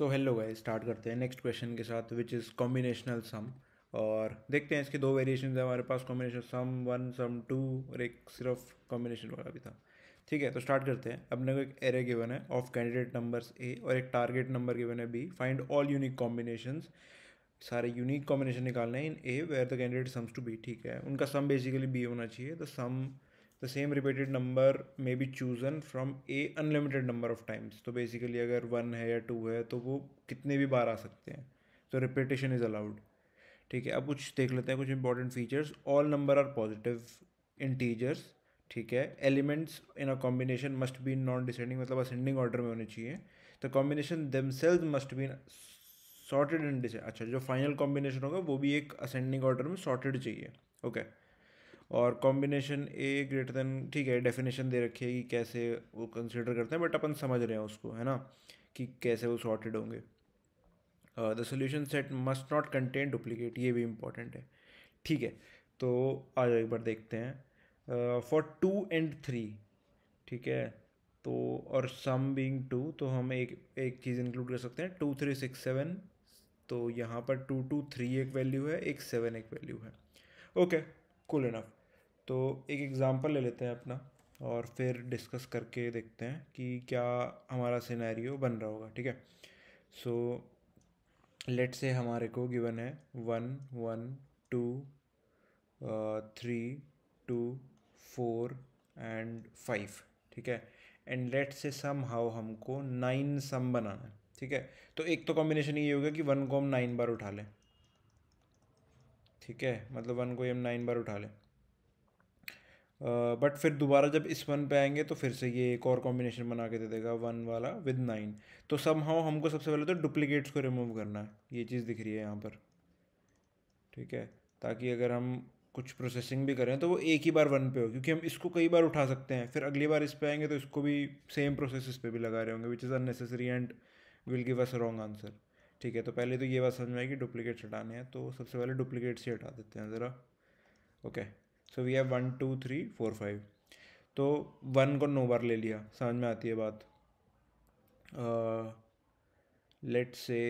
So hello guys start करते हैं next question के साथ विच इज़ कॉम्बिनेशनल सम और देखते हैं इसके दो वेरिएशन है हमारे पास combination sum one sum two और एक सिर्फ कॉम्बिनेशन वाला भी था ठीक है तो स्टार्ट करते हैं अपने को एक एरे गिवन है ऑफ कैंडिडेट नंबर्स ए और एक टारगेट नंबर गिवन है B find all unique combination सारे यूनिक कॉम्बिनेशन निकालना है in A where the candidate sums to B ठीक है उनका सम बेसिकली बी होना चाहिए तो some the same repeated number may be chosen from A unlimited number of times तो बेसिकली अगर वन है या टू है तो वो कितने भी बार आ सकते हैं तो रिपीटेशन इज़ अलाउड ठीक है अब कुछ देख लेते हैं कुछ important features all number are positive integers ठीक है elements in a combination must be in non descending मतलब असेंडिंग ऑर्डर में होने चाहिए the combination themselves must be sorted in descend अच्छा जो फाइनल कॉम्बिनेशन होगा वो भी एक असेंडिंग ऑर्डर में सॉर्टेड चाहिए ओके okay. और कॉम्बिनेशन ए ग्रेटर देन ठीक है डेफिनेशन दे रखी है कि कैसे वो कंसिडर करते हैं बट अपन समझ रहे हैं उसको है ना कि कैसे वो सॉर्टेड होंगे the solution set must not contain duplicate ये भी इम्पॉर्टेंट है ठीक है तो आज एक बार देखते हैं फॉर टू एंड थ्री ठीक है तो और सम बींग टू तो हम एक एक चीज़ इंक्लूड कर सकते हैं टू थ्री सिक्स सेवन तो यहाँ पर टू टू थ्री एक वैल्यू है एक सेवन एक वैल्यू है ओके कूल इनफ तो एक एग्ज़ाम्पल ले लेते हैं अपना और फिर डिस्कस करके देखते हैं कि क्या हमारा सिनेरियो बन रहा होगा ठीक है सो लेट से हमारे को गिवन है one one two three two four and five ठीक है एंड लेट से सम हाउ हमको नाइन सम बनाना है ठीक है तो एक तो कॉम्बिनेशन ये होगा कि वन को हम नाइन बार उठा लें ठीक है मतलब वन को हम नाइन बार उठा लें बट फिर दोबारा जब इस वन पे आएंगे तो फिर से ये एक और कॉम्बिनेशन बना के दे देगा वन वाला विद नाइन तो सब हाउ हमको सबसे पहले तो डुप्लीकेट्स को रिमूव करना है ये चीज़ दिख रही है यहाँ पर ठीक है ताकि अगर हम कुछ प्रोसेसिंग भी करें तो वो एक ही बार वन पे हो क्योंकि हम इसको कई बार उठा सकते हैं फिर अगली बार इस पर आएंगे तो इसको भी सेम प्रोसेस इस पर भी लगा रहे होंगे which is unnecessary and will give us wrong answer ठीक है तो पहले तो ये बात समझ में आई कि डुप्लीकेट्स हटाने हैं तो सबसे पहले डुप्लीकेट्स ही हटा देते हैं ज़रा okay okay. So we have one two three four five तो वन को नौ बार ले लिया समझ में आती है बात लेट से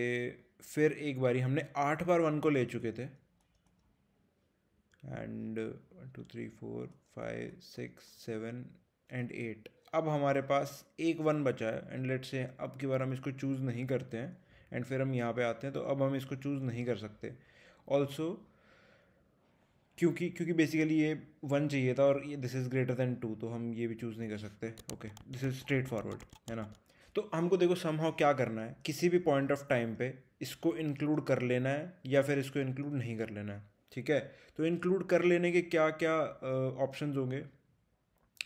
फिर एक बारी हमने आठ बार वन को ले चुके थे and one two three four five six seven and eight अब हमारे पास एक वन बचा है एंड लेट से अब की बार हम इसको चूज़ नहीं करते हैं एंड फिर हम यहाँ पे आते हैं तो अब हम इसको चूज़ नहीं कर सकते ऑल्सो क्योंकि क्योंकि बेसिकली ये वन चाहिए था और ये this is greater than two तो हम ये भी चूज़ नहीं कर सकते okay this is straightforward है ना तो हमको देखो समहाउ क्या करना है किसी भी पॉइंट ऑफ टाइम पे इसको इंक्लूड कर लेना है या फिर इसको इंक्लूड नहीं कर लेना है ठीक है तो इंक्लूड कर लेने के क्या क्या ऑप्शन होंगे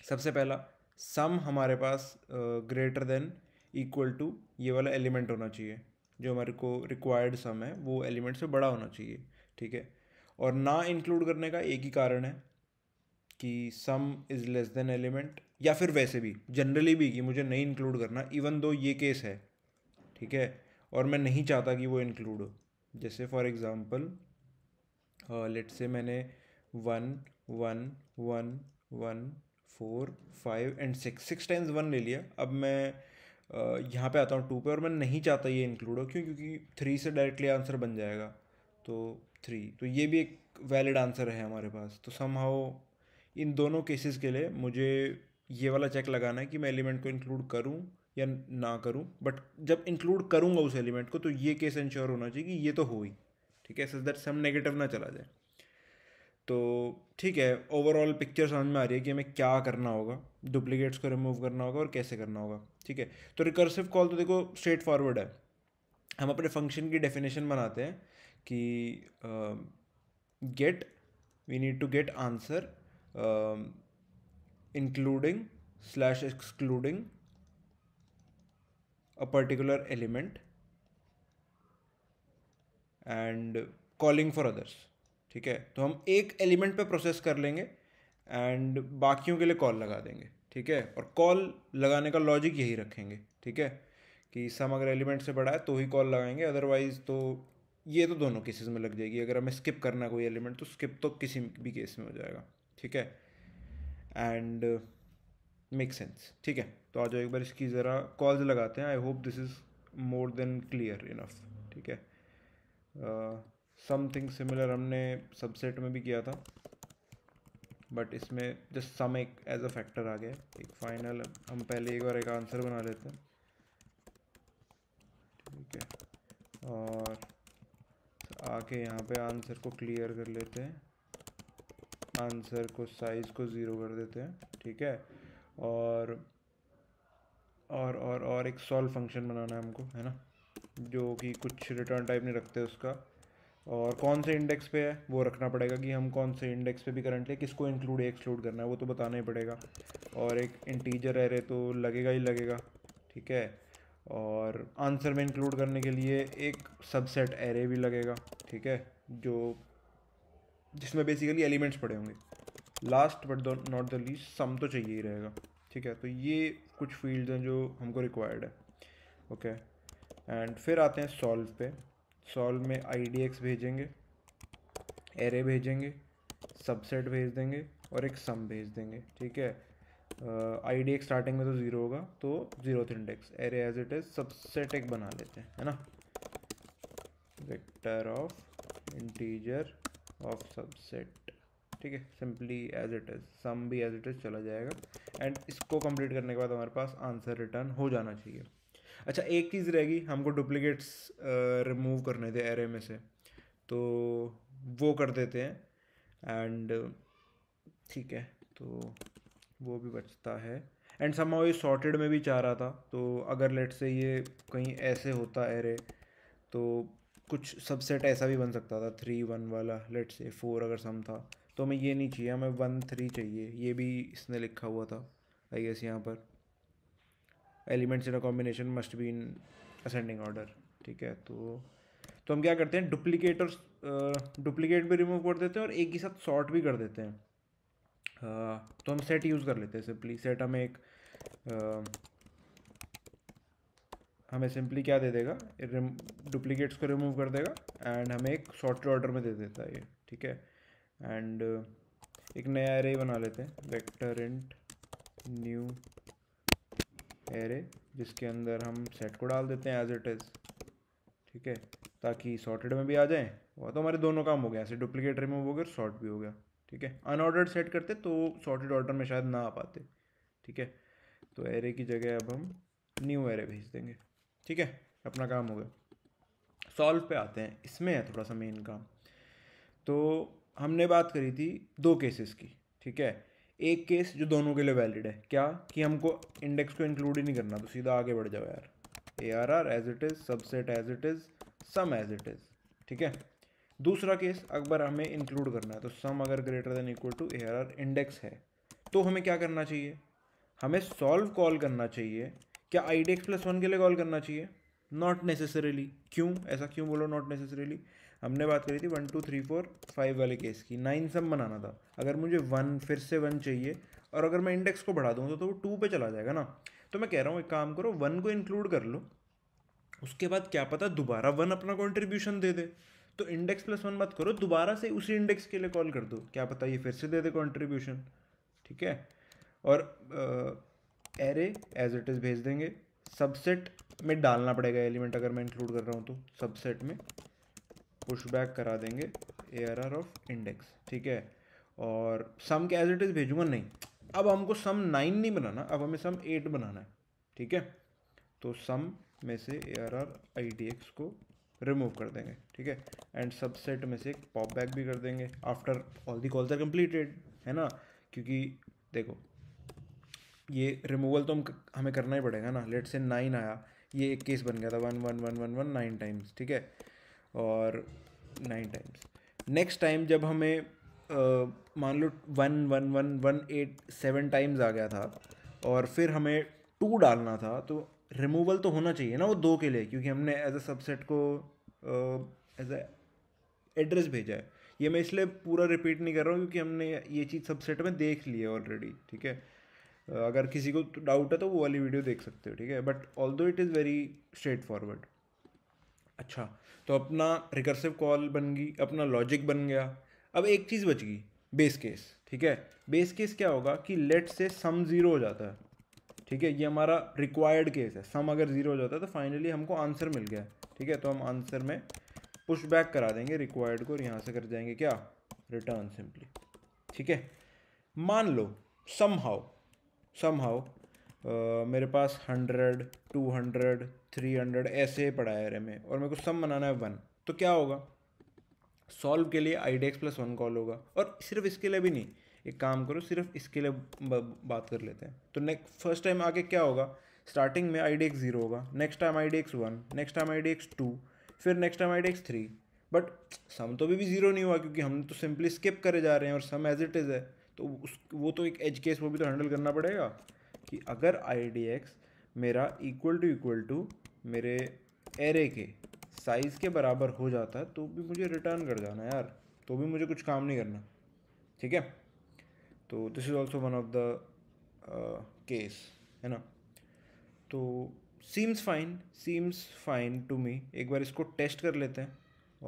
सबसे पहला सम हमारे पास ग्रेटर देन इक्वल टू ये वाला एलिमेंट होना चाहिए जो हमारे को रिक्वायर्ड सम है वो एलिमेंट से बड़ा होना चाहिए ठीक है और ना इंक्लूड करने का एक ही कारण है कि sum is less than element या फिर वैसे भी जनरली भी कि मुझे नहीं इंक्लूड करना इवन दो ये केस है ठीक है और मैं नहीं चाहता कि वो इंक्लूड हो जैसे फॉर एग्ज़ाम्पल लेट से मैंने one one one one four five and six six times one ले लिया अब मैं uh, यहाँ पे आता हूँ टू पे और मैं नहीं चाहता ये इंक्लूड हो क्यों क्योंकि थ्री से डायरेक्टली आंसर बन जाएगा तो थ्री तो ये भी एक वैलिड आंसर है हमारे पास तो सम हाउ इन दोनों केसेस के लिए मुझे ये वाला चेक लगाना है कि मैं एलिमेंट को इंक्लूड करूं या ना करूं बट जब इंक्लूड करूंगा उस एलिमेंट को तो ये केस इंश्योर होना चाहिए कि ये तो हो ही ठीक है सच दैट सम नेगेटिव ना चला जाए तो ठीक है ओवरऑल पिक्चर समझ में आ रही है कि हमें क्या करना होगा डुप्लीकेट्स को रिमूव करना होगा और कैसे करना होगा ठीक है तो रिकर्सिव कॉल तो देखो स्ट्रेट फॉरवर्ड है हम अपने फंक्शन की डेफिनेशन बनाते हैं कि get we need to get answer including slash excluding a particular element and calling for others ठीक है तो हम एक एलिमेंट पे प्रोसेस कर लेंगे एंड बाकियों के लिए कॉल लगा देंगे ठीक है और कॉल लगाने का लॉजिक यही रखेंगे ठीक है कि सम अगर एलिमेंट से बड़ा है तो ही कॉल लगाएंगे अदरवाइज तो ये तो दोनों केसेस में लग जाएगी अगर हमें स्किप करना कोई एलिमेंट तो स्किप तो किसी भी केस में हो जाएगा ठीक है एंड मेक सेंस ठीक है तो आ जाओ एक बार इसकी ज़रा कॉल्स लगाते हैं I hope this is more than clear enough ठीक है समथिंग uh, सिमिलर हमने सबसेट में भी किया था बट इसमें जस्ट सम एक एज अ फैक्टर आ गया एक फाइनल हम पहले एक बार एक आंसर बना लेते हैं ठीक है और आके यहाँ पे आंसर को क्लियर कर लेते हैं आंसर को साइज़ को ज़ीरो कर देते हैं ठीक है और और और और एक सॉल्व फंक्शन बनाना है हमको है ना जो कि कुछ रिटर्न टाइप नहीं रखते उसका और कौन से इंडेक्स पे है वो रखना पड़ेगा कि हम कौन से इंडेक्स पे भी करंटली किसको इंक्लूड एक्सक्लूड करना है वो तो बताना ही पड़ेगा और एक इंटीजर एरे तो लगेगा ही लगेगा ठीक है और आंसर में इंक्लूड करने के लिए एक सबसेट एरे भी लगेगा ठीक है जो जिसमें बेसिकली एलिमेंट्स पड़े होंगे last but not the least sum तो चाहिए ही रहेगा ठीक है तो ये कुछ फील्ड्स हैं जो हमको रिक्वायर्ड है ओके एंड फिर आते हैं सॉल्व पे सॉल्व में आई डी एक्स भेजेंगे एरे भेजेंगे सबसेट भेज देंगे और एक सम भेज देंगे ठीक है आई डी एक्स स्टार्टिंग में तो ज़ीरो होगा तो zero index array as it is subset एक बना लेते हैं है ना vector of integer of subset ठीक है simply as it is sum भी एज इट इज चला जाएगा एंड इसको कंप्लीट करने के बाद हमारे पास आंसर रिटर्न हो जाना चाहिए अच्छा एक चीज़ रहेगी हमको डुप्लीकेट्स रिमूव करने थे एरे में से तो वो कर देते हैं एंड ठीक है तो वो भी बचता है एंड समा ये सॉर्टेड में भी चाह रहा था तो अगर लेट से ये कहीं ऐसे होता एरे तो कुछ सबसेट ऐसा भी बन सकता था थ्री वन वाला लेट से फोर अगर सम था तो हमें ये नहीं चाहिए हमें वन थ्री चाहिए ये भी इसने लिखा हुआ था आई गेस यहाँ पर elements in a combination must be in ascending order ठीक है तो तो हम क्या करते हैं डुप्लीकेट और डुप्लीकेट भी रिमूव कर देते हैं और एक ही साथ सॉर्ट भी कर देते हैं तो हम सेट यूज़ कर लेते हैं सिंपली सेट हमें एक हमें सिंपली क्या दे देगा डुप्लीकेट्स को रिमूव कर देगा एंड हमें एक शॉर्ट ऑर्डर में दे देता है ये ठीक है एंड एक नया एरे बना लेते हैं वेक्टर इंट न्यू एरे जिसके अंदर हम सेट को डाल देते हैं एज इट इज़ ठीक है ताकि सॉर्टेड में भी आ जाए वह तो हमारे दोनों काम हो गया ऐसे डुप्लीकेट रिमूव हो गया शॉर्ट सॉर्ट भी हो गया ठीक है अनऑर्डर्ड सेट करते तो सॉर्टेड ऑर्डर में शायद ना आ पाते ठीक है तो एरे की जगह अब हम न्यू एरे भेज देंगे ठीक है अपना काम हो गया सॉल्व पे आते हैं इसमें है थोड़ा सा मेन काम तो हमने बात करी थी दो केसेस की ठीक है एक केस जो दोनों के लिए वैलिड है क्या कि हमको इंडेक्स को इंक्लूड ही नहीं करना तो सीधा आगे बढ़ जाओ यार A R R as it is subset as it is sum as it is ठीक है दूसरा केस अगर हमें इंक्लूड करना है तो सम अगर greater than equal to A R index है तो हमें क्या करना चाहिए हमें सॉल्व कॉल करना चाहिए क्या I D X plus one के लिए कॉल करना चाहिए नॉट नेसेसरीली क्यों ऐसा क्यों बोलो नॉट नेसेसरीली हमने बात करी थी one two three four five वाले केस की नाइन सम बनाना था अगर मुझे वन फिर से वन चाहिए और अगर मैं इंडेक्स को बढ़ा दूँ तो, तो वो टू पे चला जाएगा ना तो मैं कह रहा हूँ एक काम करो वन को इंक्लूड कर लो उसके बाद क्या पता दोबारा वन अपना कॉन्ट्रीब्यूशन दे दे तो इंडेक्स प्लस वन मत करो दोबारा से उसी इंडेक्स के लिए कॉल कर दो क्या पता ये फिर से दे दे कॉन्ट्रीब्यूशन ठीक है और एरे एज इट इज़ भेज देंगे सबसेट में डालना पड़ेगा एलिमेंट अगर मैं इंक्लूड कर रहा हूँ तो सबसेट में पुशबैक करा देंगे A R R of index ठीक है और सम के एज इट इज़ भेजूंगा नहीं अब हमको सम नाइन नहीं बनाना अब हमें सम एट बनाना है ठीक है तो सम में से A R R I D X को रिमूव कर देंगे ठीक है एंड सबसेट में से एक पॉप बैक भी कर देंगे after all the calls are completed है ना क्योंकि देखो ये रिमूवल तो हम हमें करना ही पड़ेगा ना लेट से नाइन आया ये एक केस बन गया था one one one one one nine times ठीक है और नाइन टाइम्स नेक्स्ट टाइम जब हमें मान लो one one one one eight seven times आ गया था और फिर हमें टू डालना था तो रिमूवल तो होना चाहिए ना वो दो के लिए क्योंकि हमने एज अ सबसेट को एज अ एड्रेस भेजा है ये मैं इसलिए पूरा रिपीट नहीं कर रहा हूँ क्योंकि हमने ये चीज़ सबसेट में देख ली है ऑलरेडी ठीक है अगर किसी को डाउट है तो वो वाली वीडियो देख सकते हो ठीक है but although it is very straightforward अच्छा तो अपना रिकर्सिव कॉल बन गई अपना लॉजिक बन गया अब एक चीज़ बच गई बेस केस ठीक है बेस केस क्या होगा कि लेट से सम ज़ीरो हो जाता है ठीक है ये हमारा रिक्वायर्ड केस है सम अगर जीरो हो जाता है तो फाइनली हमको आंसर मिल गया ठीक है तो हम आंसर में पुश बैक करा देंगे रिक्वायर्ड को और यहाँ से कर जाएंगे क्या रिटर्न सिंपली ठीक है मान लो सम हाउ सम हाउ मेरे पास hundred two hundred three hundred ऐसे पड़ा है में और मेरे को सम बनाना है वन तो क्या होगा सॉल्व के लिए I D X plus one call होगा और सिर्फ इसके लिए भी नहीं एक काम करो सिर्फ इसके लिए बात कर लेते हैं तो नेक्स्ट फर्स्ट टाइम आगे क्या होगा स्टार्टिंग में आई डी एक्स जीरो होगा next time I D X one next time I D X two फिर next time I D X three but sum तो अभी भी जीरो नहीं हुआ क्योंकि हम तो सिंपली स्किप करे जा रहे हैं और सम एज इट इज़ है तो उस वो तो एक एज केस वो भी तो हैंडल करना पड़ेगा कि अगर आई डी एक्स मेरा इक्वल टू इक्वल टू मेरे एरे के साइज़ के बराबर हो जाता है तो भी मुझे रिटर्न कर जाना यार तो भी मुझे कुछ काम नहीं करना ठीक है तो this is also one of the case है ना तो seems fine seems fine to me एक बार इसको टेस्ट कर लेते हैं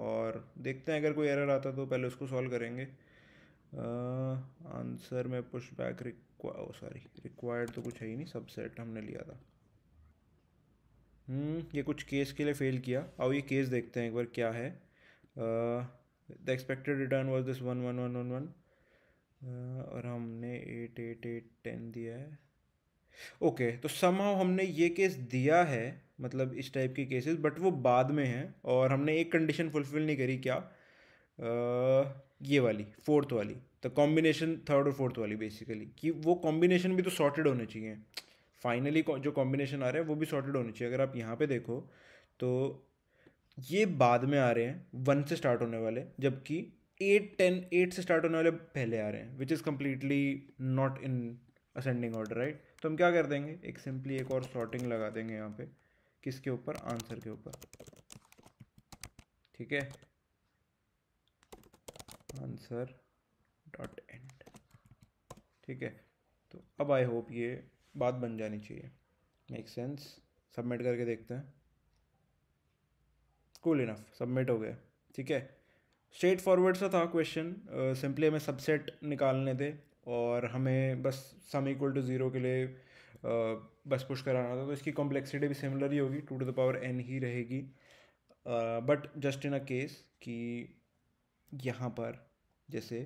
और देखते हैं अगर कोई एरर आता तो पहले उसको सॉल्व करेंगे आंसर uh, में push back require sorry required तो कुछ है ही नहीं सबसेट हमने लिया था hmm, ये कुछ केस के लिए फेल किया आओ ये केस देखते हैं एक बार क्या है the expected return was this one one one one one और हमने एट एट एट टेन दिया है ओके तो समाव हमने ये केस दिया है मतलब इस टाइप के केसेस बट वो बाद में हैं और हमने एक कंडीशन फुलफिल नहीं करी क्या आ, ये वाली फोर्थ वाली तो कॉम्बिनेशन थर्ड और फोर्थ वाली बेसिकली कि वो कॉम्बिनेशन भी तो सॉर्टेड होने चाहिए फाइनली जो कॉम्बिनेशन आ रहे हैं वो भी सॉर्टेड होने चाहिए अगर आप यहाँ पे देखो तो ये बाद में आ रहे हैं वन से स्टार्ट होने वाले जबकि एट टेन एट से स्टार्ट होने वाले पहले आ रहे हैं which is completely not in ascending order right तो हम क्या कर देंगे एक सिंपली एक और सॉर्टिंग लगा देंगे यहाँ पे किसके ऊपर आंसर के ऊपर ठीक है आंसर डॉट एंड ठीक है तो अब आई होप ये बात बन जानी चाहिए मेक सेंस सबमिट करके देखते हैं कूल इनफ सबमिट हो गया ठीक है स्ट्रेट फॉरवर्ड सा था क्वेश्चन सिंपली हमें सबसेट निकालने थे और हमें बस सम इक्वल टू ज़ीरो के लिए uh, बस पुश कराना था तो इसकी कॉम्प्लेक्सिटी भी सिमिलर ही होगी two to the power N ही रहेगी but just in a case कि यहाँ पर जैसे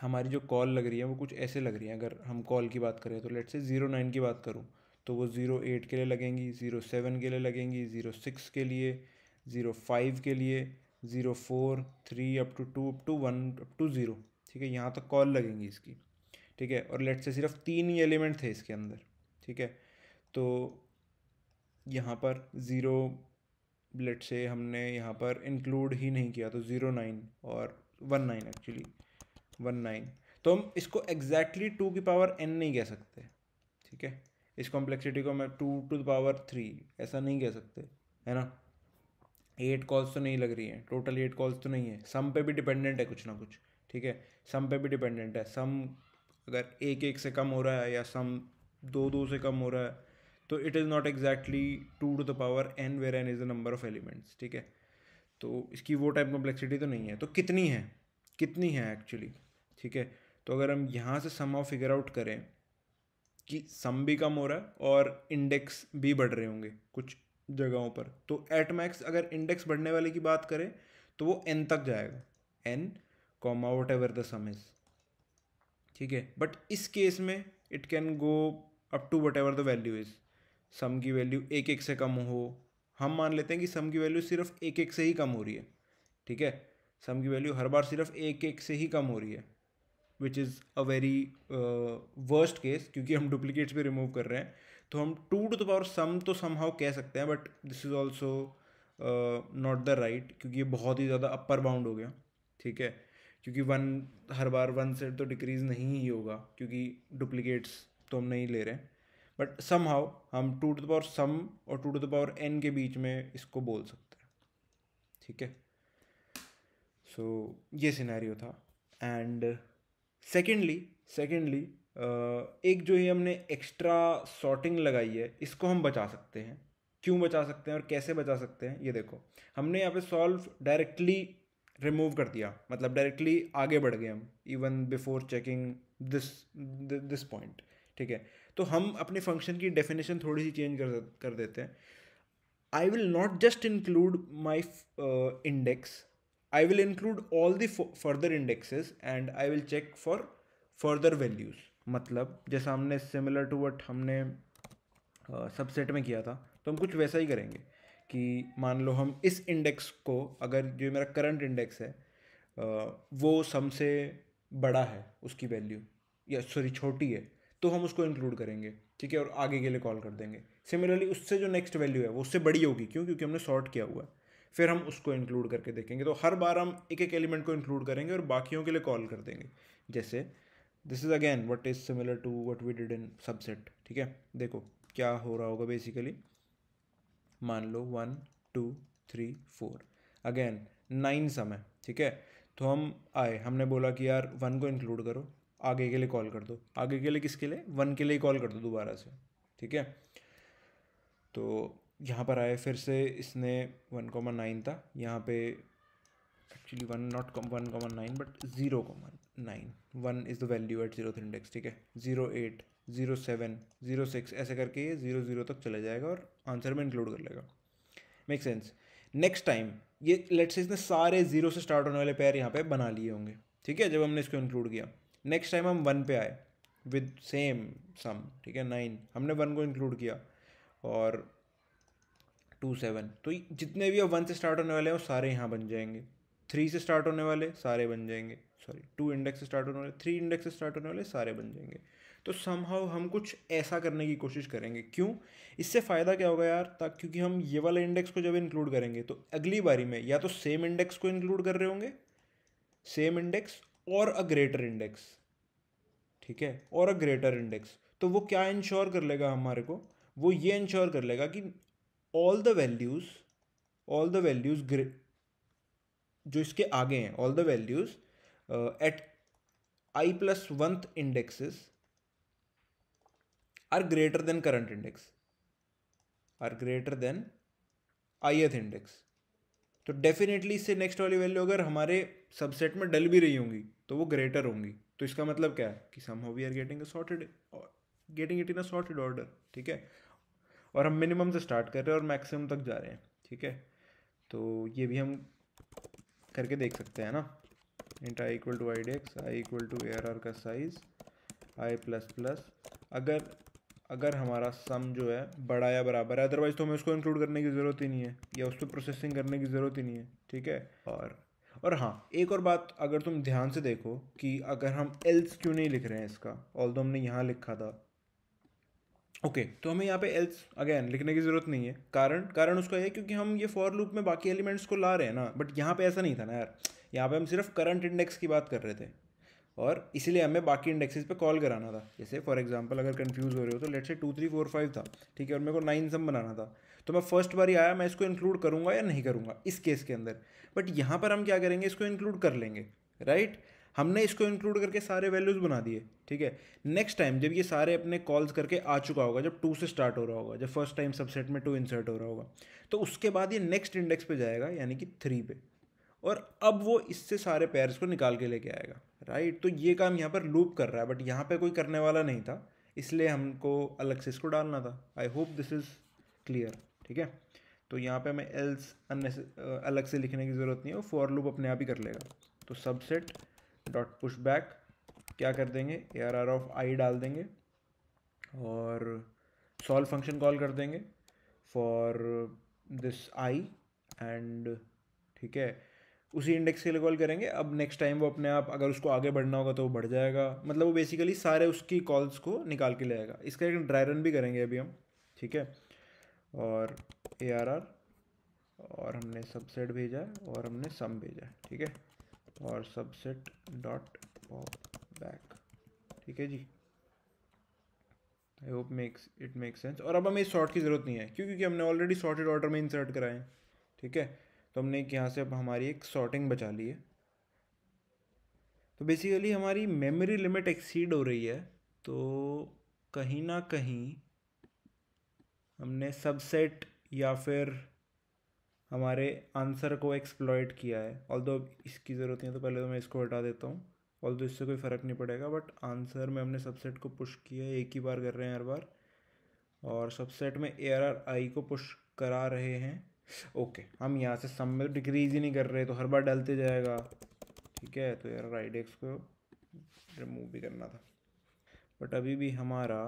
हमारी जो कॉल लग रही है वो कुछ ऐसे लग रही है अगर हम कॉल की बात करें तो लेट से ज़ीरो नाइन की बात करूँ तो वो ज़ीरो एट के लिए लगेंगी ज़ीरो सेवन के लिए लगेंगी ज़ीरो सिक्स के लिए ज़ीरो फाइव के लिए zero four three up to two up to one up to zero ठीक है यहाँ तक कॉल लगेंगी इसकी ठीक है और लेट से सिर्फ तीन ही एलिमेंट थे इसके अंदर ठीक है तो यहाँ पर ज़ीरो लेट से हमने यहाँ पर इंक्लूड ही नहीं किया तो ज़ीरो नाइन और one nine actually one nine तो हम इसको एग्जैक्टली टू की पावर एन नहीं कह सकते ठीक है इस कॉम्प्लेक्सिटी को मैं two to the power three ऐसा नहीं कह सकते है ना एट कॉल्स तो नहीं लग रही हैं टोटल एट कॉल्स तो नहीं है सम पे भी डिपेंडेंट है कुछ ना कुछ ठीक है सम पे भी डिपेंडेंट है सम अगर एक एक से कम हो रहा है या सम दो दो से कम हो रहा है तो it is not exactly two to the power N where N is the number of elements ठीक है तो इसकी वो टाइप कम्प्लेक्सिटी तो नहीं है तो कितनी है कितनी है एक्चुअली ठीक है तो अगर हम यहाँ से सम ऑफ फिगर आउट करें कि सम भी कम हो रहा है और इंडेक्स भी बढ़ रहे होंगे कुछ जगहों पर तो एट मैक्स अगर इंडेक्स बढ़ने वाले की बात करें तो वो एन तक जाएगा N comma whatever the sum is ठीक है बट इस केस में it can go up to whatever the value is sum की वैल्यू एक एक से कम हो हम मान लेते हैं कि सम की वैल्यू सिर्फ एक एक से ही कम हो रही है ठीक है सम की वैल्यू हर बार सिर्फ एक एक से ही कम हो रही है which is a very worst case क्योंकि हम डुप्लीकेट्स भी रिमूव कर रहे हैं तो हम two to the power sum तो सम हाउ कह सकते हैं but this is also not the right क्योंकि ये बहुत ही ज़्यादा अपर बाउंड हो गया ठीक है क्योंकि वन हर बार वन से तो डिक्रीज़ नहीं ही होगा क्योंकि डुप्लीकेट्स तो हम नहीं ले रहे हैं बट सम हाउ हम two to the power sum और two to the power N के बीच में इसको बोल सकते हैं ठीक है सो so, ये सिनेरियो था एंड सेकेंडली सेकेंडली एक जो ये हमने एक्स्ट्रा सॉर्टिंग लगाई है इसको हम बचा सकते हैं क्यों बचा सकते हैं और कैसे बचा सकते हैं ये देखो हमने यहाँ पे सॉल्व डायरेक्टली रिमूव कर दिया मतलब डायरेक्टली आगे बढ़ गए हम even before checking this this point ठीक है तो हम अपने फंक्शन की डेफिनेशन थोड़ी सी चेंज कर कर देते हैं I will not just include my index I will include all further further indexes and I will check for further values मतलब जैसा हमने सिमिलर टू वट हमने सबसेट में किया था तो हम कुछ वैसा ही करेंगे कि मान लो हम इस इंडेक्स को अगर जो मेरा करंट इंडेक्स है वो सम से बड़ा है उसकी वैल्यू या सॉरी छोटी है तो हम उसको इंक्लूड करेंगे ठीक है और आगे के लिए कॉल कर देंगे सिमिलरली उससे जो नेक्स्ट वैल्यू है वो उससे बड़ी होगी क्यों क्योंकि हमने सॉर्ट किया हुआ है फिर हम उसको इंक्लूड करके देखेंगे तो हर बार हम एक एक एलिमेंट को इंक्लूड करेंगे और बाकियों के लिए कॉल कर देंगे जैसे this is again what is similar to what we did in subset ठीक है देखो क्या हो रहा होगा बेसिकली मान लो one two three four again nine sum है ठीक है तो हम आए हमने बोला कि यार वन को इंक्लूड करो आगे के लिए कॉल कर दो आगे के लिए किसके लिए वन के लिए कॉल कर दो दोबारा से ठीक है तो यहाँ पर आए फिर से इसने वन कॉमन नाइन था यहाँ पे actually one not one comma nine but zero comma nine one is the value at zero three index ठीक है zero eight zero seven zero six ऐसे करके ये जीरो जीरो तक चला जाएगा और आंसर में इंक्लूड कर लेगा मेक सेंस नेक्स्ट टाइम ये लेट्स से इसने सारे जीरो से स्टार्ट होने वाले पैर यहाँ पे बना लिए होंगे ठीक है जब हमने इसको इंक्लूड किया नेक्स्ट टाइम हम वन पे आए विद सेम सम ठीक है नाइन हमने वन को इंक्लूड किया और टू सेवन तो जितने भी अब वन से स्टार्ट होने वाले हैं वो सारे यहाँ बन जाएंगे थ्री से स्टार्ट होने वाले सारे बन जाएंगे सॉरी टू इंडेक्स से स्टार्ट होने वाले थ्री इंडेक्स से स्टार्ट होने वाले सारे बन जाएंगे तो समहाउ हम कुछ ऐसा करने की कोशिश करेंगे क्यों इससे फ़ायदा क्या होगा यार ताकि क्योंकि हम ये वाला इंडेक्स को जब इंक्लूड करेंगे तो अगली बारी में या तो सेम इंडेक्स को इंक्लूड कर रहे होंगे सेम इंडेक्स और अ ग्रेटर इंडेक्स ठीक है और अ ग्रेटर इंडेक्स तो वो क्या इंश्योर कर लेगा हमारे को वो ये इंश्योर कर लेगा कि all the values all the values जो इसके आगे हैं all the values at I plus oneth indexes are greater than current index are greater than ith index तो डेफिनेटली इससे नेक्स्ट वाली वैल्यू अगर हमारे सबसेट में डल भी रही होंगी तो वो ग्रेटर होंगी तो इसका मतलब क्या है कि सम हो we are getting sorted getting it in a sorted order ठीक है और हम मिनिमम से स्टार्ट कर रहे हैं और मैक्सिमम तक जा रहे हैं ठीक है तो ये भी हम करके देख सकते हैं ना int I equal to I D X I equal to A R का साइज़ आई प्लस प्लस अगर अगर हमारा सम जो है बड़ा या बराबर है अदरवाइज़ तो हमें उसको इंक्लूड करने की ज़रूरत ही नहीं है या उस पर प्रोसेसिंग करने की ज़रूरत ही नहीं है ठीक है और और हाँ एक और बात अगर तुम ध्यान से देखो कि अगर हम एल्स क्यों नहीं लिख रहे हैं इसका ऑल तो हमने यहाँ लिखा था ओके okay, तो हमें यहाँ पे एल्स अगेन लिखने की ज़रूरत नहीं है कारण कारण उसका है क्योंकि हम ये फॉर लूप में बाकी एलिमेंट्स को ला रहे हैं ना बट यहाँ पे ऐसा नहीं था ना यार यहाँ पे हम सिर्फ करंट इंडेक्स की बात कर रहे थे और इसलिए हमें बाकी इंडेक्सेस पे कॉल कराना था जैसे फॉर एग्जांपल अगर कंफ्यूज हो रहे हो तो लेट से टू थ्री फोर फाइव था ठीक है और मेरे को नाइन सम बनाना था तो मैं फर्स्ट बार ही आया मैं इसको इंक्लूड करूँगा या नहीं करूँगा इस केस के अंदर बट यहाँ पर हम क्या करेंगे इसको इंक्लूड कर लेंगे राइट right? हमने इसको इंक्लूड करके सारे वैल्यूज़ बना दिए ठीक है नेक्स्ट टाइम जब ये सारे अपने कॉल्स करके आ चुका होगा जब टू से स्टार्ट हो रहा होगा जब फर्स्ट टाइम सबसेट में टू इंसर्ट हो रहा होगा तो उसके बाद ये नेक्स्ट इंडेक्स पे जाएगा यानी कि थ्री पे और अब वो इससे सारे पैर्स को निकाल के लेके आएगा राइट तो ये काम यहाँ पर लूप कर रहा है बट यहाँ पर कोई करने वाला नहीं था इसलिए हमको अलग से इसको डालना था I hope this is clear ठीक है तो यहाँ पे हमें एल्स अलग से लिखने की ज़रूरत नहीं है फॉर लूप अपने आप ही कर लेगा तो सबसेट डॉट पुश बैक क्या कर देंगे A R R of I डाल देंगे और सॉल्व फंक्शन कॉल कर देंगे फॉर दिस आई एंड ठीक है उसी इंडेक्स के लिए कॉल करेंगे अब नेक्स्ट टाइम वो अपने आप अगर उसको आगे बढ़ना होगा तो वो बढ़ जाएगा मतलब वो बेसिकली सारे उसकी कॉल्स को निकाल के ले आएगा इसका एक ड्राई रन भी करेंगे अभी हम ठीक है और ए आर आर और हमने सबसेट भेजा है और हमने सम भेजा है ठीक है और सबसेट डॉट पॉप बैक ठीक है जी I hope makes it make sense और अब हमें इस शॉर्ट की ज़रूरत नहीं है क्योंकि हमने ऑलरेडी शॉर्टेड ऑर्डर में इंसर्ट कराए हैं ठीक है तो हमने एक यहाँ से अब हमारी एक सॉर्टिंग बचा ली है तो बेसिकली हमारी मेमोरी लिमिट एक्सीड हो रही है तो कहीं ना कहीं हमने सबसेट या फिर हमारे आंसर को एक्सप्लॉयट किया है ऑल दो इसकी ज़रूरत नहीं है तो पहले तो मैं इसको हटा देता हूँ ऑल दो इससे कोई फ़र्क नहीं पड़ेगा बट आंसर में हमने सबसेट को पुश किया है एक ही बार कर रहे हैं हर बार और सबसेट में ए आर आर आई को पुश करा रहे हैं ओके हम यहाँ से सम में डिक्रीज ही नहीं कर रहे तो हर बार डालते जाएगा ठीक है तो यार आई डेक्स को रिमूव भी करना था बट अभी भी हमारा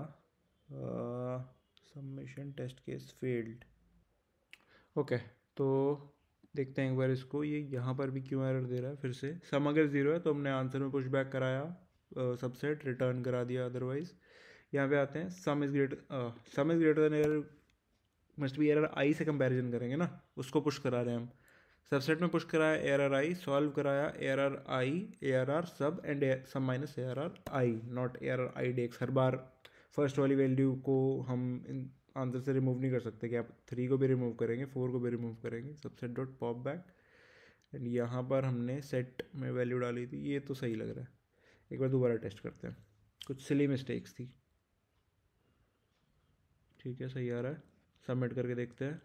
submission test case failed okay तो देखते हैं एक बार इसको ये यहाँ पर भी क्यों एरर दे रहा है फिर से सम अगर ज़ीरो है तो हमने आंसर में कुछ बैक कराया सबसेट रिटर्न करा दिया अदरवाइज यहाँ पे आते हैं sum is greater sum is greater than error must भी एरर आई से कंपैरिजन करेंगे ना उसको पुश करा रहे हैं हम सबसेट में पुश कराया A R R I solve कराया A R R I A R R sub and sum minus A R R I not A R R I D X हर बार फर्स्ट वाली वैल्यू को हम answer से remove नहीं कर सकते कि आप थ्री को भी रिमूव करेंगे फोर को भी रिमूव करेंगे subset dot pop back and यहाँ पर हमने सेट में वैल्यू डाली थी ये तो सही लग रहा है एक बार दोबारा टेस्ट करते हैं कुछ सिली मिस्टेक्स थी ठीक है सही आ रहा है सबमिट करके देखते हैं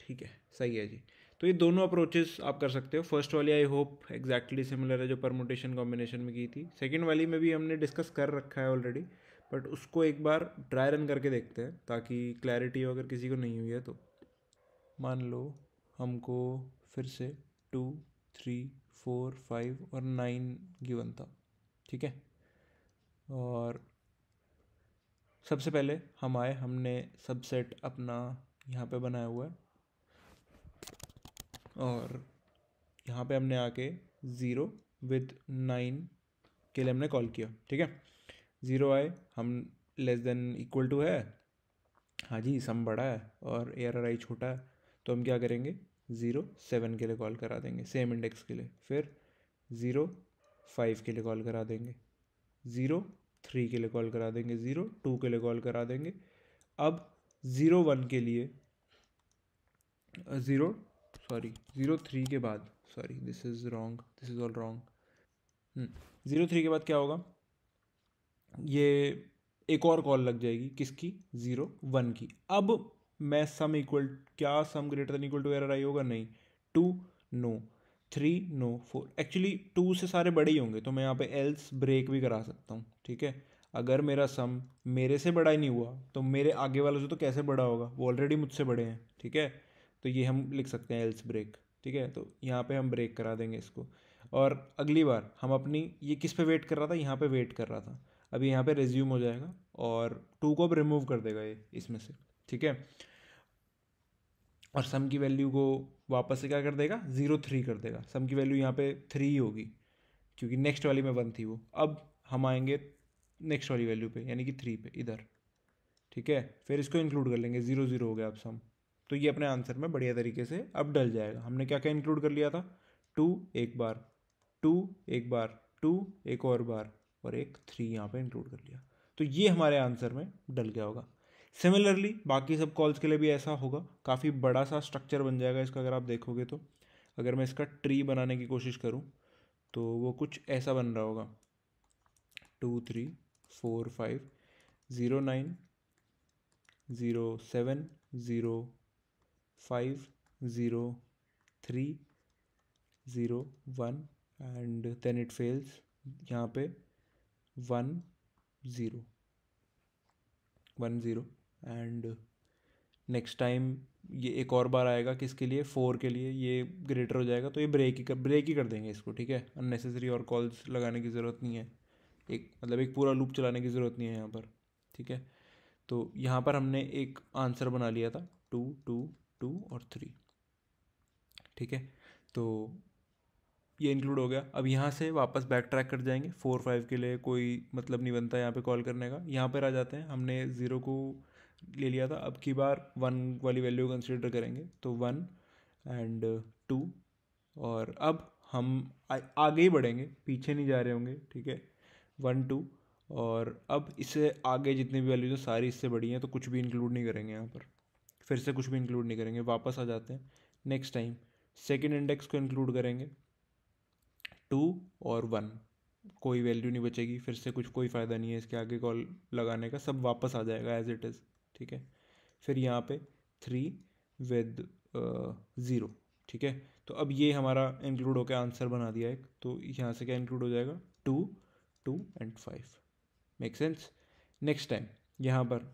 ठीक है सही है जी तो ये दोनों अप्रोचेस आप कर सकते हो फर्स्ट वाली आई होप एग्जैक्टली सिमिलर है जो परमोटेशन कॉम्बिनेशन में की थी सेकेंड वाली में भी हमने डिस्कस कर रखा है ऑलरेडी बट उसको एक बार ड्राई रन करके देखते हैं ताकि क्लैरिटी अगर किसी को नहीं हुई है तो मान लो हमको फिर से टू थ्री फोर फाइव और नाइन गिवन था ठीक है और सबसे पहले हम आए हमने सबसेट अपना यहाँ पे बनाया हुआ है और यहाँ पे हमने आके ज़ीरो विद नाइन के लिए हमने कॉल किया ठीक है ज़ीरो आए हम लेस देन इक्वल टू है हाँ जी सम बड़ा है और ए आर आई छोटा है तो हम क्या करेंगे ज़ीरो सेवन के लिए कॉल करा देंगे सेम इंडेक्स के लिए फिर ज़ीरो फाइव के लिए कॉल करा देंगे ज़ीरो थ्री के लिए कॉल करा देंगे ज़ीरो टू के लिए कॉल करा देंगे अब ज़ीरो वन के लिए ज़ीरो सॉरी ज़ीरो थ्री के बाद sorry this is wrong this is all wrong zero three के बाद क्या होगा ये एक और कॉल लग जाएगी किसकी ज़ीरो वन की अब मैं सम इक्वल क्या sum greater than equal to error I होगा नहीं two no three no four actually two से सारे बड़े ही होंगे तो मैं यहाँ पे एल्स ब्रेक भी करा सकता हूँ ठीक है अगर मेरा सम मेरे से बड़ा ही नहीं हुआ तो मेरे आगे वाला जो तो कैसे बड़ा होगा वो ऑलरेडी मुझसे बड़े हैं ठीक है तो ये हम लिख सकते हैं एल्स ब्रेक ठीक है तो यहाँ पे हम ब्रेक करा देंगे इसको और अगली बार हम अपनी ये किस पे वेट कर रहा था यहाँ पे वेट कर रहा था अभी यहाँ पे रेज्यूम हो जाएगा और टू को रिमूव कर देगा ये इसमें से ठीक है और सम की वैल्यू को वापस से क्या कर देगा ज़ीरो थ्री कर देगा सम की वैल्यू यहाँ पे थ्री होगी क्योंकि नेक्स्ट वाली में वन थी वो अब हम आएंगे नेक्स्ट वाली वैल्यू पे यानी कि थ्री पे इधर ठीक है फिर इसको इंक्लूड कर लेंगे ज़ीरो ज़ीरो हो गया अब सम तो ये अपने आंसर में बढ़िया तरीके से अब डल जाएगा हमने क्या क्या इंक्लूड कर लिया था टू एक बार टू एक बार टू एक और बार और एक थ्री यहाँ पे इंक्लूड कर लिया तो ये हमारे आंसर में डल गया होगा सिमिलरली बाकी सब कॉल्स के लिए भी ऐसा होगा काफ़ी बड़ा सा स्ट्रक्चर बन जाएगा इसका अगर आप देखोगे तो अगर मैं इसका ट्री बनाने की कोशिश करूँ तो वो कुछ ऐसा बन रहा होगा two three four five zero nine zero seven zero five zero three zero one and then it fails यहाँ पे one zero one zero and next time ये एक और बार आएगा किसके लिए फोर के लिए ये ग्रेटर हो जाएगा तो ये ब्रेक ही कर ब्रेक ही कर देंगे इसको ठीक है अननेसेसरी और कॉल्स लगाने की ज़रूरत नहीं है एक मतलब एक पूरा लूप चलाने की ज़रूरत नहीं है यहाँ पर ठीक है तो यहाँ पर हमने एक आंसर बना लिया था टू टू टू और थ्री ठीक है तो ये इंक्लूड हो गया अब यहाँ से वापस बैक ट्रैक कर जाएंगे फोर फाइव के लिए कोई मतलब नहीं बनता यहाँ पे कॉल करने का यहाँ पर आ जाते हैं हमने ज़ीरो को ले लिया था अब की बार वन वाली वैल्यू कंसिडर करेंगे तो वन एंड टू और अब हम आ, आगे ही बढ़ेंगे पीछे नहीं जा रहे होंगे ठीक है वन टू और अब इससे आगे जितनी भी वैल्यूज हैं सारी इससे बड़ी हैं तो कुछ भी इंक्लूड नहीं करेंगे यहाँ पर फिर से कुछ भी इंक्लूड नहीं करेंगे वापस आ जाते हैं नेक्स्ट टाइम सेकेंड इंडेक्स को इंक्लूड करेंगे टू और वन कोई वैल्यू नहीं बचेगी फिर से कुछ कोई फ़ायदा नहीं है इसके आगे कॉल लगाने का सब वापस आ जाएगा एज इट इज़ ठीक है फिर यहाँ पे थ्री विद ज़ीरो ठीक है तो अब ये हमारा इंक्लूड होकर आंसर बना दिया एक तो यहाँ से क्या इंक्लूड हो जाएगा two two and five make sense next time यहाँ पर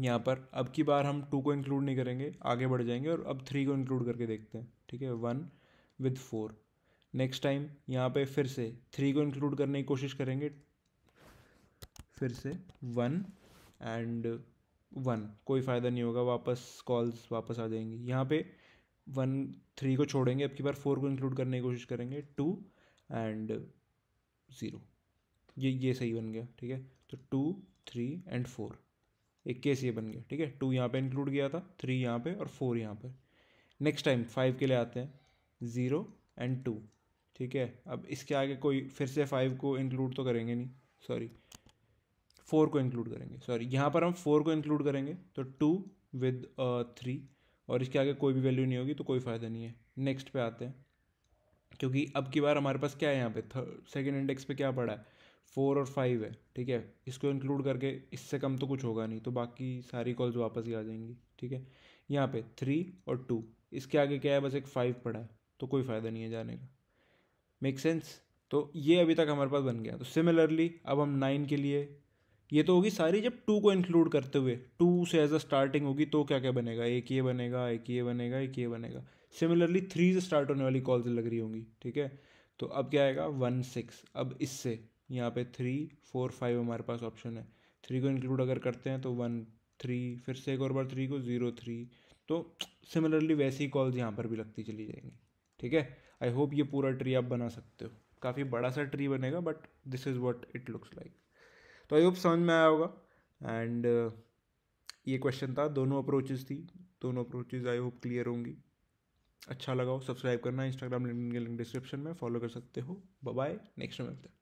यहाँ पर अब की बार हम टू को इंक्लूड नहीं करेंगे आगे बढ़ जाएंगे और अब थ्री को इंक्लूड करके देखते हैं ठीक है one with four next time यहाँ पे फिर से थ्री को इंक्लूड करने की कोशिश करेंगे फिर से वन एंड वन कोई फ़ायदा नहीं होगा वापस कॉल्स वापस आ जाएंगी यहाँ पे वन थ्री को छोड़ेंगे अब की बार फोर को इंक्लूड करने की कोशिश करेंगे टू एंड ज़ीरो ये ये सही बन गया ठीक है तो टू थ्री एंड फोर एक केस ये बन गया ठीक है टू यहाँ पे इंक्लूड किया था थ्री यहाँ पे और फोर यहाँ पे नेक्स्ट टाइम फाइव के लिए आते हैं ज़ीरो एंड टू ठीक है अब इसके आगे कोई फिर से फाइव को इंक्लूड तो करेंगे नहीं सॉरी फोर को इंक्लूड करेंगे सॉरी यहाँ पर हम फोर को इंक्लूड करेंगे तो टू विद थ्री और इसके आगे कोई भी वैल्यू नहीं होगी तो कोई फ़ायदा नहीं है नेक्स्ट पे आते हैं क्योंकि अब की बार हमारे पास क्या है यहाँ पे थर्ड सेकेंड इंडेक्स पे क्या पड़ा है फोर और फाइव है ठीक है इसको इंक्लूड करके इससे कम तो कुछ होगा नहीं तो बाकी सारी कॉल्स वापस ही आ जाएंगी ठीक है यहाँ पे थ्री और टू इसके आगे क्या है बस एक फाइव पड़ा है तो कोई फ़ायदा नहीं है जाने का मेक सेंस तो ये अभी तक हमारे पास बन गया तो सिमिलरली अब हम नाइन के लिए ये तो होगी सारी जब टू को इंक्लूड करते हुए टू से एज अ स्टार्टिंग होगी तो क्या क्या बनेगा एक ये बनेगा एक ये बनेगा एक ये बनेगा सिमिलरली थ्री से स्टार्ट होने वाली कॉल्स लग रही होंगी ठीक है तो अब क्या आएगा वन सिक्स अब इससे यहाँ पे थ्री फोर फाइव हमारे पास ऑप्शन है थ्री को इंक्लूड अगर करते हैं तो वन थ्री फिर से एक और बार थ्री को ज़ीरो थ्री तो सिमिलरली वैसी कॉल्स यहाँ पर भी लगती चली जाएंगी ठीक है आई होप ये पूरा ट्री आप बना सकते हो काफ़ी बड़ा सा ट्री बनेगा but this is what it looks like तो आई होप समझ में आया होगा एंड uh, ये क्वेश्चन था दोनों अप्रोचेज थी दोनों अप्रोचेज आई होप क्लियर होंगी अच्छा लगाओ सब्सक्राइब करना इंस्टाग्राम लिंक डिस्क्रिप्शन में फॉलो कर सकते हो बाय नेक्स्ट मिलते हैं